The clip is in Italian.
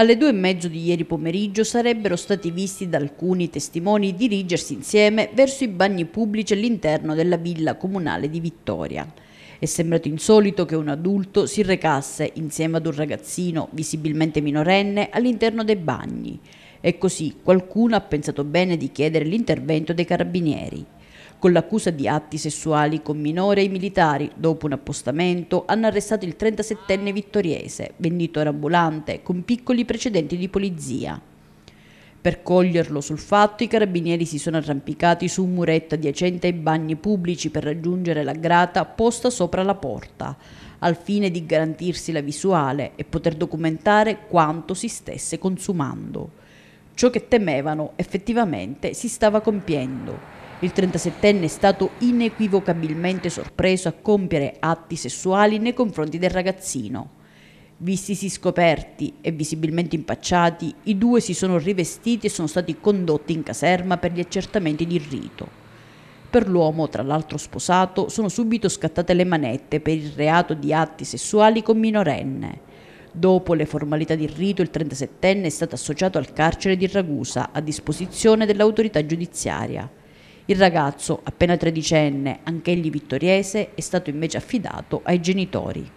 Alle due e mezzo di ieri pomeriggio sarebbero stati visti da alcuni testimoni dirigersi insieme verso i bagni pubblici all'interno della villa comunale di Vittoria. È sembrato insolito che un adulto si recasse insieme ad un ragazzino visibilmente minorenne all'interno dei bagni e così qualcuno ha pensato bene di chiedere l'intervento dei carabinieri con l'accusa di atti sessuali con minore i militari. Dopo un appostamento hanno arrestato il 37enne vittoriese, venditore ambulante, con piccoli precedenti di polizia. Per coglierlo sul fatto, i carabinieri si sono arrampicati su un muretto adiacente ai bagni pubblici per raggiungere la grata posta sopra la porta, al fine di garantirsi la visuale e poter documentare quanto si stesse consumando. Ciò che temevano effettivamente si stava compiendo. Il 37enne è stato inequivocabilmente sorpreso a compiere atti sessuali nei confronti del ragazzino. Vistisi scoperti e visibilmente impacciati, i due si sono rivestiti e sono stati condotti in caserma per gli accertamenti di rito. Per l'uomo, tra l'altro sposato, sono subito scattate le manette per il reato di atti sessuali con minorenne. Dopo le formalità di rito, il 37enne è stato associato al carcere di Ragusa a disposizione dell'autorità giudiziaria. Il ragazzo, appena tredicenne, anch'egli vittoriese, è stato invece affidato ai genitori.